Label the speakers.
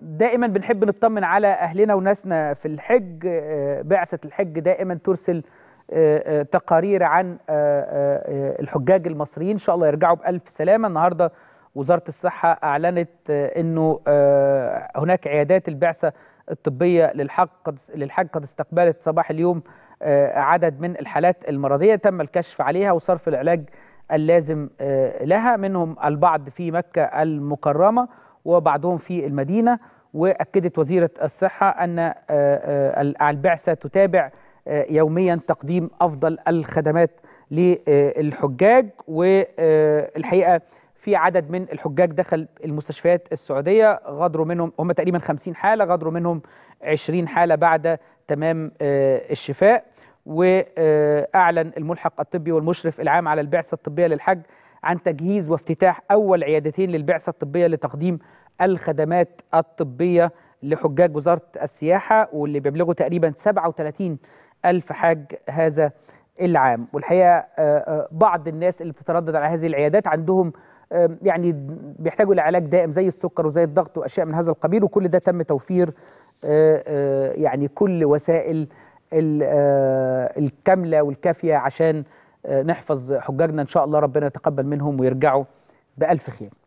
Speaker 1: دائما بنحب نطمن على اهلنا وناسنا في الحج آه، بعثه الحج دائما ترسل آه، آه، تقارير عن الحجاج المصريين ان شاء الله يرجعوا بالف سلامه النهارده وزاره الصحه اعلنت انه هناك عيادات البعثه الطبيه للحج قد للحج قد استقبلت صباح اليوم عدد من الحالات المرضيه تم الكشف عليها وصرف العلاج اللازم لها منهم البعض في مكه المكرمه وبعضهم في المدينة وأكدت وزيرة الصحة أن آه، آه، البعثة تتابع آه، يوميا تقديم أفضل الخدمات للحجاج والحقيقة في عدد من الحجاج دخل المستشفيات السعودية غادروا منهم هم تقريبا 50 حالة غادروا منهم 20 حالة بعد تمام الشفاء وأعلن الملحق الطبي والمشرف العام على البعثة الطبية للحج عن تجهيز وافتتاح أول عيادتين للبعثة الطبية لتقديم الخدمات الطبية لحجاج وزارة السياحة واللي بيبلغوا تقريبا 37 ألف حاج هذا العام والحقيقة آه، آه، بعض الناس اللي بتتردد على هذه العيادات عندهم يعني بيحتاجوا لعلاج دائم زي السكر وزي الضغط وأشياء من هذا القبيل وكل ده تم توفير آه، يعني كل وسائل الكاملة والكافية عشان نحفظ حجاجنا إن شاء الله ربنا يتقبل منهم ويرجعوا بألف خير